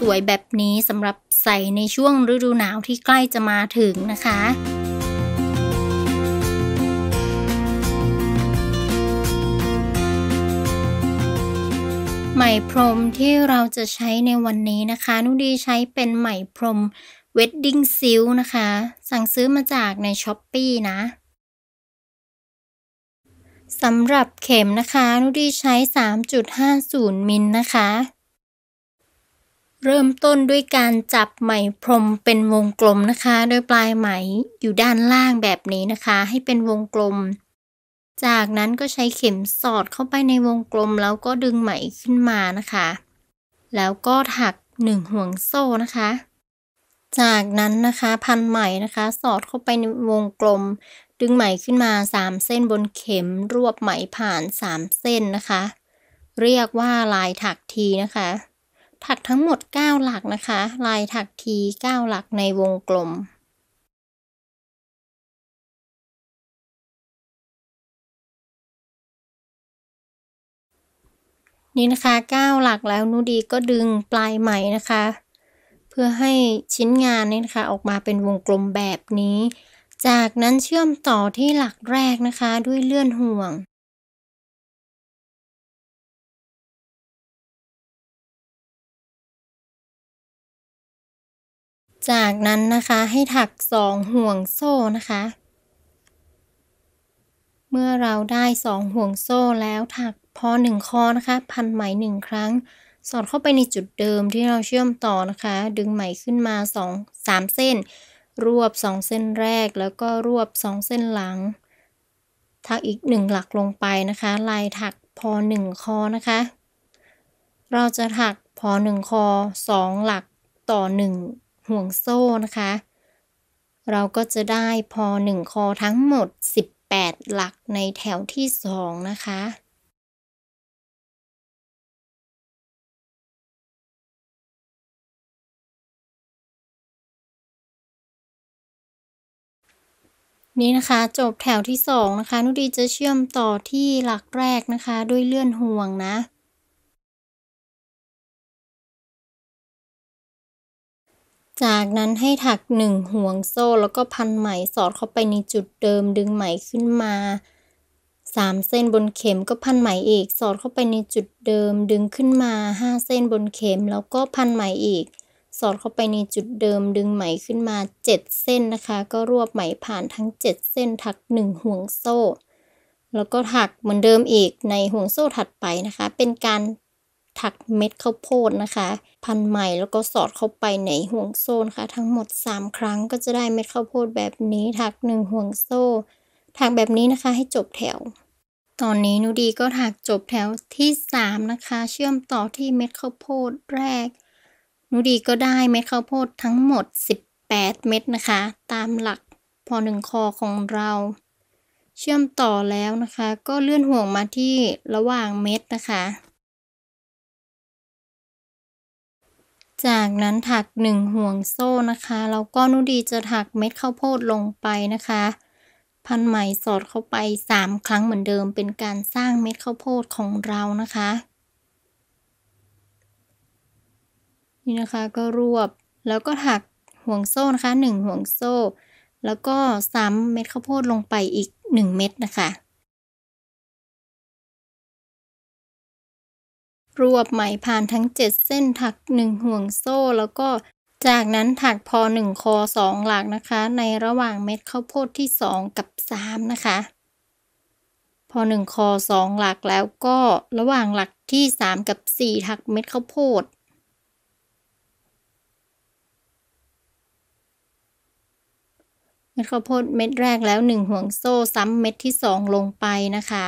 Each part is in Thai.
สวยๆแบบนี้สำหรับใส่ในช่วงฤดูหนาวที่ใกล้จะมาถึงนะคะ ไหมพรมที่เราจะใช้ในวันนี้นะคะ นุดีใช้เป็นไหมพรมเวดดิ้งซิลนะคะ สั่งซื้อมาจากในช้อปปีนะสำหรับเข็มนะคะ นุดีใช้ 3.50 มิลนนะคะเริ่มต้นด้วยการจับไหมพรมเป็นวงกลมนะคะ โดยปลายไหมอยู่ด้านล่างแบบนี้นะคะ ให้เป็นวงกลม จากนั้นก็ใช้เข็มสอดเข้าไปในวงกลม แล้วก็ดึงไหมขึ้นมานะคะ แล้วก็ถักหนึ่งห่วงโซ่นะคะ จากนั้นนะคะ พันไหมนะคะ สอดเข้าไปในวงกลม ดึงไหมขึ้นมา 3 เส้นบนเข็มรวบไหมผ่าน 3 เส้นนะคะ เรียกว่าลายถักทีนะคะถักทั้งหมด 9 หลักนะคะ ลายถักที9 หลักในวงกลม นี่นะคะ 9 หลักแล้วนูดีก็ดึงปลายไหมนะคะ เพื่อให้ชิ้นงานนี่นะคะออกมาเป็นวงกลมแบบนี้ จากนั้นเชื่อมต่อที่หลักแรกนะคะด้วยเลื่อนห่วงจากนั้นนะคะให้ถักสองห่วงโซ่นะคะ เมื่อเราได้สองห่วงโซ่แล้วถักพอหนึ่งคอนะคะ พันไหมหนึ่งครั้ง สอดเข้าไปในจุดเดิมที่เราเชื่อมต่อนะคะ ดึงไหมขึ้นมาสองสามเส้น รวบสองเส้นแรก แล้วก็รวบสองเส้นหลังถักอีกหนึ่งหลักลงไปนะคะ ลายถักพอหนึ่งคอนะคะ เราจะถักพอหนึ่งคอสองหลักต่อหนึ่งห่วงโซ่นะคะ เราก็จะได้พอ 1 คอทั้งหมด 18 หลักในแถวที่ 2 นะคะ นี่นะคะจบแถวที่ 2 นะคะ นุดีจะเชื่อมต่อที่หลักแรกนะคะ ด้วยเลื่อนห่วงนะจากนั้นให้ถักหนึ่งห่วงโซ่ แล้วก็พันไหมสอดเข้าไปในจุดเดิมดึงไหมขึ้นมาสามเส้นบนเข็มก็พันไหมอีก สอดเข้าไปในจุดเดิมดึงขึ้นมาห้าเส้นบนเข็ม แล้วก็พันไหมอีก สอดเข้าไปในจุดเดิม ดึงไหมขึ้นมาเจ็ดเส้นนะคะ ก็รวบไหมผ่านทั้งเจ็ดเส้น ถักหนึ่งห่วงโซ่ แล้วก็ถักเหมือนเดิมอีกในห่วงโซ่ถัดไปนะคะ เป็นการถักเม็ดข้าวโพดนะคะ พันใหม่แล้วก็สอดเข้าไปในห่วงโซ่คะ่ะ ทั้งหมด 3 ครั้งก็จะได้เม็ดข้าวโพดแบบนี้ถัก 1ห่วงโซ่ ถักแบบนี้นะคะให้จบแถว ตอนนี้นูดีก็ถักจบแถวที่ 3 นะคะ เชื่อมต่อที่เม็ดข้าวโพดแรกนูดีก็ได้เม็ดข้าวโพดทั้งหมด 18 เม็ดนะคะ ตามหลักพอหนึ่งคอของเรา เชื่อมต่อแล้วนะคะ ก็เลื่อนห่วงมาที่ระหว่างเม็ดนะคะจากนั้นถักหนึ่งห่วงโซ่นะคะแล้วก็นุดีจะถักเม็ดข้าวโพดลงไปนะคะ พันไหมสอดเข้าไป 3 ครั้งเหมือนเดิมเป็นการสร้างเม็ดข้าวโพดของเรานะคะ นี่นะคะก็รวบแล้วก็ถักห่วงโซ่นะคะ 1 ห่วงโซ่ แล้วก็ซ้ำเม็ดข้าวโพดลงไปอีก 1 เม็ดนะคะรวบไหมผ่านทั้ง7เส้นถัก 1 ห่วงโซ่แล้วก็จากนั้นถักพอ1 คอ 2 หลักนะคะ ในระหว่างเม็ดข้าวโพดที่ 2 กับ 3 นะคะ พอ 1 คอ 2 หลักแล้วก็ระหว่างหลักที่ 3 กับ 4 ถักเม็ดข้าวโพดเม็ดข้าวโพดเม็ดแรกแล้ว1 ห่วงโซ่ซ้ำเม็ดที่ 2 ลงไปนะคะ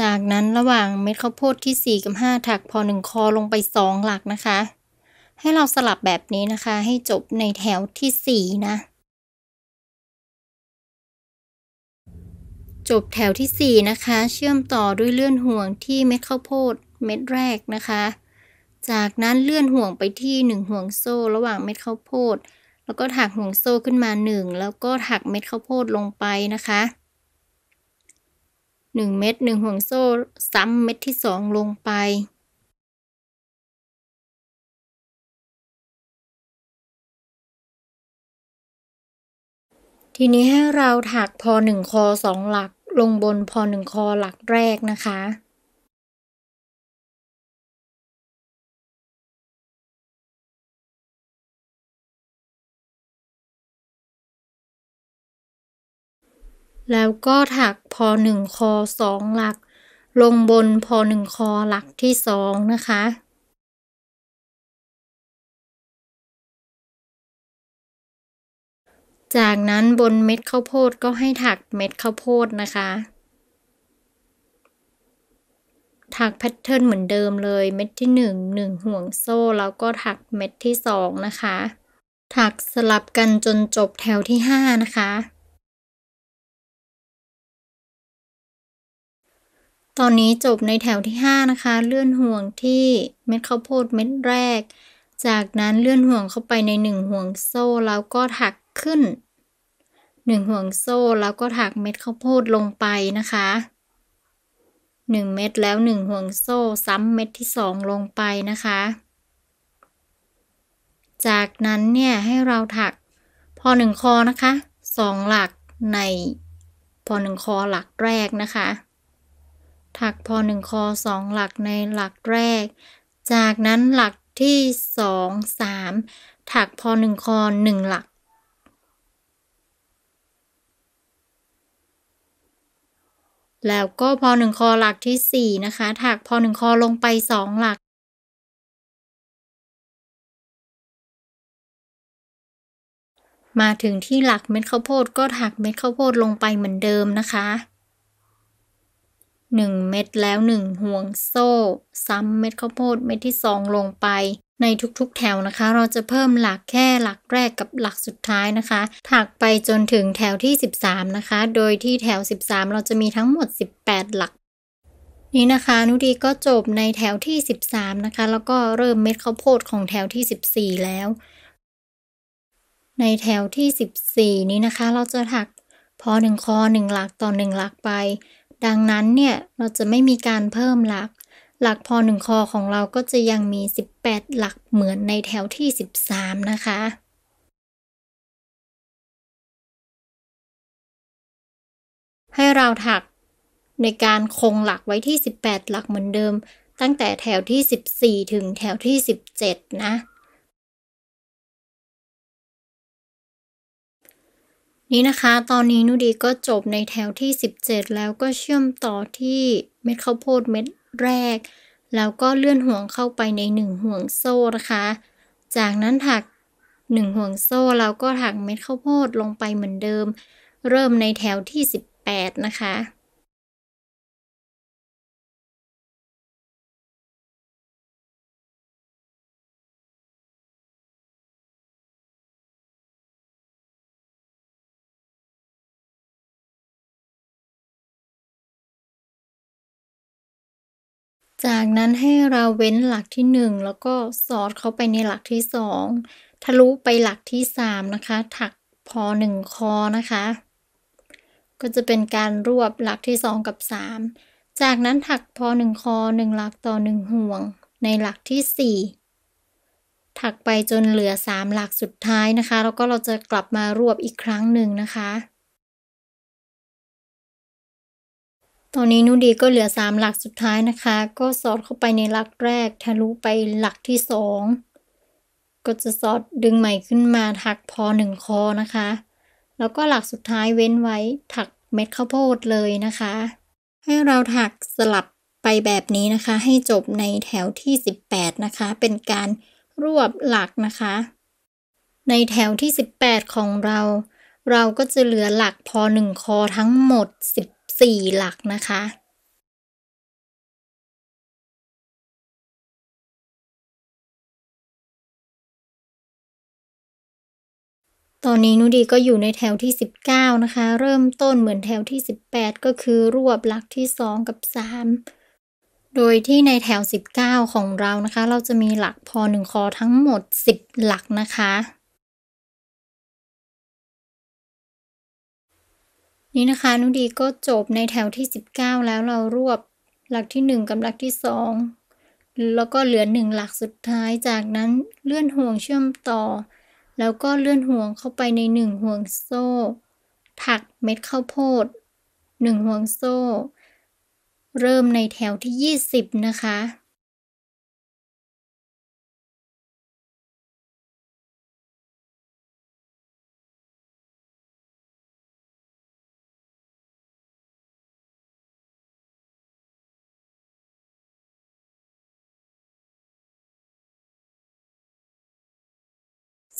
จากนั้นระหว่างเม็ดข้าวโพดที่ 4 กับ 5 ถักพอ 1 คอลงไป 2 หลักนะคะ ให้เราสลับแบบนี้นะคะ ให้จบในแถวที่ 4 นะ จบแถวที่ 4 นะคะ เชื่อมต่อด้วยเลื่อนห่วงที่เม็ดข้าวโพด เม็ดแรกนะคะ จากนั้นเลื่อนห่วงไปที่ 1 ห่วงโซ่ระหว่างเม็ดข้าวโพด แล้วก็ถักห่วงโซ่ขึ้นมา 1 แล้วก็ถักเม็ดข้าวโพดลงไปนะคะ1เม็ด1ห่วงโซ่ ซ้ำเม็ดที่2ลงไป ทีนี้ให้เราถักพอ1คอ2หลัก ลงบนพอ1คอหลักแรกนะคะแล้วก็ถักพอหนึ่งคอสองหลัก ลงบนพอหนึ่งคอหลักที่สองนะคะ จากนั้นบนเม็ดข้าวโพดก็ให้ถักเม็ดข้าวโพดนะคะ ถักแพทเทิร์นเหมือนเดิมเลย เม็ดที่หนึ่งหนึ่งห่วงโซ่แล้วก็ถักเม็ดที่สองนะคะ ถักสลับกันจนจบแถวที่ห้านะคะตอนนี้จบในแถวที่ 5 นะคะ เลื่อนห่วงที่เม็ดข้าวโพดเม็ดแรก จากนั้นเลื่อนห่วงเข้าไปใน 1 ห่วงโซ่แล้วก็ถักขึ้น 1 ห่วงโซ่แล้วก็ถักเม็ดข้าวโพดลงไปนะคะ 1 เม็ดแล้ว 1 ห่วงโซ่ซ้ำเม็ดที่2ลงไปนะคะ จากนั้นเนี่ย ให้เราถักพอ1คอนะคะ 2 หลักใน พอ 1 คอหลักแรกนะคะถักพอหนึ่งคอสองหลักในหลักแรก จากนั้นหลักที่สองสามถักพอหนึ่งคอหนึ่งหลัก แล้วก็พอหนึ่งคอหลักที่สี่นะคะ ถักพอหนึ่งคอลงไปสองหลัก มาถึงที่หลักเม็ดข้าวโพดก็ถักเม็ดข้าวโพดลงไปเหมือนเดิมนะคะหนึ่งเม็ดแล้วหนึ่งห่วงโซ่ ซ้ำเม็ดข้าวโพดเม็ดที่สองลงไป ในทุกๆแถวนะคะ เราจะเพิ่มหลักแค่หลักแรกกับหลักสุดท้ายนะคะ ถักไปจนถึงแถวที่13นะคะโดยที่แถว13เราจะมีทั้งหมด 18 หลัก นี่นะคะนุดีก็จบในแถวที่ 13 นะคะ แล้วก็เริ่มเม็ดข้าวโพดของแถวที่ 14 แล้ว ในแถวที่ 14 นี้นะคะเราจะถักพอหนึ่งคอหนึ่งหลักต่อหนึ่งหลักไปดังนั้นเนี่ย เราจะไม่มีการเพิ่มหลัก หลักพอหนึ่งคอของเราก็จะยังมี 18 หลักเหมือนในแถวที่ 13 นะคะ ให้เราถักในการคงหลักไว้ที่ 18 หลักเหมือนเดิม ตั้งแต่แถวที่ 14 ถึงแถวที่ 17 นะนี่นะคะ ตอนนี้นูดีก็จบในแถวที่ 17 แล้วก็เชื่อมต่อที่เม็ดข้าวโพดเม็ดแรก แล้วก็เลื่อนห่วงเข้าไปใน 1 ห่วงโซ่นะคะ จากนั้นถัก 1 ห่วงโซ่แล้วก็ถักเม็ดข้าวโพดลงไปเหมือนเดิม เริ่มในแถวที่ 18 นะคะจากนั้นให้เราเว้นหลักที่ 1 แล้วก็ สอดเข้าไปในหลักที่2ทะลุไปหลักที่ 3 นะคะ ถักพอ1คอนะคะก็จะเป็นการรวบหลักที่2กับ3จากนั้นถักพอ 1 คอ1หลักต่อ1ห่วง ในหลักที่4ถักไปจนเหลือ3หลักสุดท้ายนะคะแล้วก็เราจะกลับมารวบอีกครั้งหนึ่งนะคะตอนนี้นูดีก็เหลือ3หลักสุดท้ายนะคะก็สอดเข้าไปในหลักแรกทะลุไปหลักที่2ก็จะสอดดึงใหม่ขึ้นมาถักพอ 1 คอนะคะ แล้วก็หลักสุดท้ายเว้นไว้ถักเม็ดข้าวโพดเลยนะคะ ให้เราถักสลับไปแบบนี้นะคะ ให้จบในแถวที่ 18 นะคะ เป็นการรวบหลักนะคะ ในแถวที่ 18 ของเรา เราก็จะเหลือหลักพอ 1 คอทั้งหมดสี่หลักนะคะ ตอนนี้ นุดี ก็อยู่ในแถวที่ 19 นะคะ เริ่มต้นเหมือนแถวที่ 18 ก็คือรวบหลักที่ 2 กับ 3 โดยที่ในแถว 19 ของเรานะคะ เราจะมีหลักพอ 1 คอทั้งหมด 10 หลักนะคะนี่นะคะ นุดีก็จบในแถวที่ 19 แล้วเรารวบหลักที่1กับหลักที่2แล้วก็เหลือ1หลักสุดท้ายจากนั้นเลื่อนห่วงเชื่อมต่อ แล้วก็เลื่อนห่วงเข้าไปใน 1ห่วงโซ่ถักเม็ดข้าวโพด1ห่วงโซ่ เริ่มในแถวที่ 20 นะคะ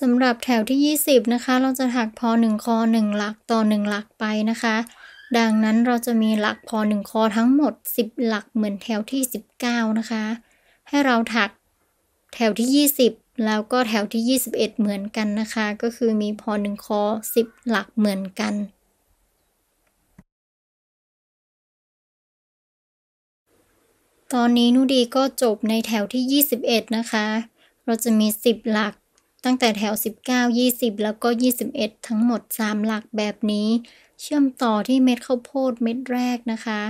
สำหรับแถวที่20 นะคะ เราจะถักพอ1คอ1หลักต่อ1 หลักไปนะคะ ดังนั้นเราจะมีหลักพอ 1 คอทั้งหมด 10 หลักเหมือนแถวที่ 19 นะคะ ให้เราถักแถวที่20 แล้วก็แถวที่ 21 เหมือนกันนะคะ ก็คือมีพอ1คอ10หลักเหมือนกัน ตอนนี้นุดีก็จบในแถวที่ 21 นะคะ เราจะมี10หลักตั้งแต่แถว 19 20 แล้วก็ 21 ทั้งหมด3หลักแบบนี้ เชื่อมต่อที่เม็ดข้าวโพดเม็ดแรกนะคะ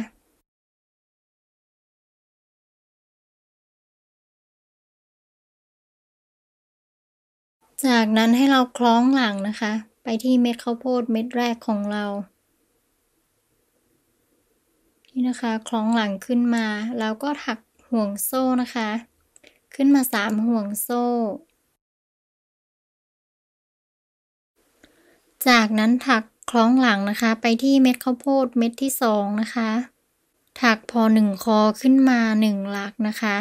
จากนั้นให้เราคล้องหลังนะคะไปที่เม็ดข้าวโพดเม็ดแรกของเรา นี่นะคะคล้องหลังขึ้นมา แล้วก็ถักห่วงโซ่นะคะ ขึ้นมา3ห่วงโซ่จากนั้นถักคล้องหลังนะคะไปที่เม็ดข้าวโพดเม็ดที่สองนะคะ ถักพอหนึ่งคอขึ้นมาหนึ่งหลักนะคะ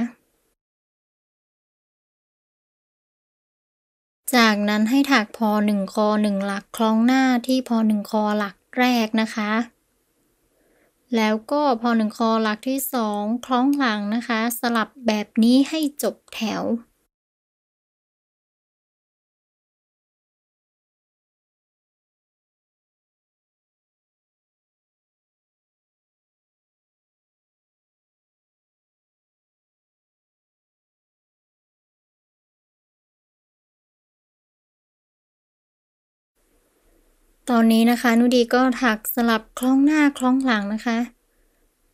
จากนั้นให้ถักพอหนึ่งคอหนึ่งหลักคล้องหน้าที่พอหนึ่งคอหลักแรกนะคะ แล้วก็พอหนึ่งคอหลักที่สองคล้องหลังนะคะ สลับแบบนี้ให้จบแถวตอนนี้นะคะนุดีก็ถักสลับคล้องหน้าคล้องหลังนะคะ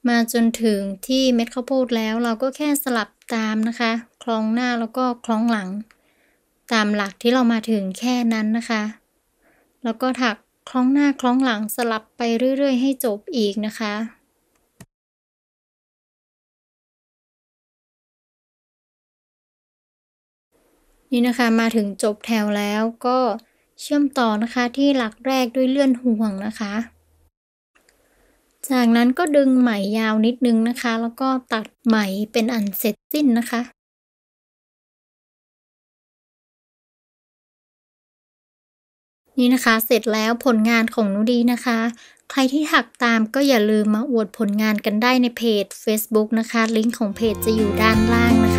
มาจนถึงที่เม็ดข้าวโพดแล้ว เราก็แค่สลับตามนะคะ คล้องหน้าแล้วก็คล้องหลัง ตามหลักที่เรามาถึงแค่นั้นนะคะ แล้วก็ถักคล้องหน้าคล้องหลังสลับไปเรื่อย ๆ ให้จบอีกนะคะ นี่นะคะมาถึงจบแถวแล้วก็เชื่อมต่อนะคะที่หลักแรกด้วยเลื่อนห่วงนะคะ จากนั้นก็ดึงไหมยาวนิดนึงนะคะ แล้วก็ตัดไหมเป็นอันเสร็จสิ้นนะคะ นี่นะคะเสร็จแล้วผลงานของนุดีนะคะ ใครที่หักตามก็อย่าลืมมาอวดผลงานกันได้ในเพจ Facebook นะคะ ลิงก์ของเพจจะอยู่ด้านล่างนะคะ